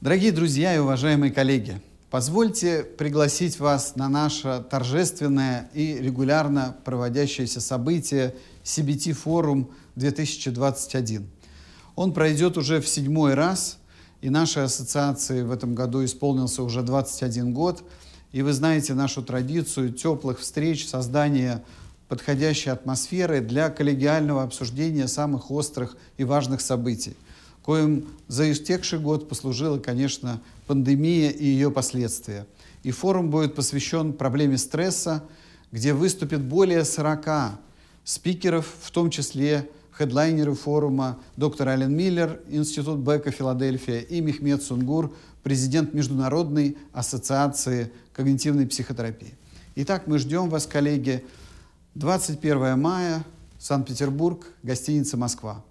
Дорогие друзья и уважаемые коллеги, позвольте пригласить вас на наше торжественное и регулярно проводящееся событие CBT Форум 2021. Он пройдет уже в седьмой раз, и нашей ассоциации в этом году исполнился уже 21 год. И вы знаете нашу традицию теплых встреч, создания подходящей атмосферы для коллегиального обсуждения самых острых и важных событий – коим за истекший год послужила, конечно, пандемия и ее последствия. И форум будет посвящен проблеме стресса, где выступит более 40 спикеров, в том числе хедлайнеры форума доктор Ален Миллер, Институт Бека Филадельфия и Мехмед Сунгур, президент Международной ассоциации когнитивной психотерапии. Итак, мы ждем вас, коллеги, 21 мая, Санкт-Петербург, гостиница «Москва».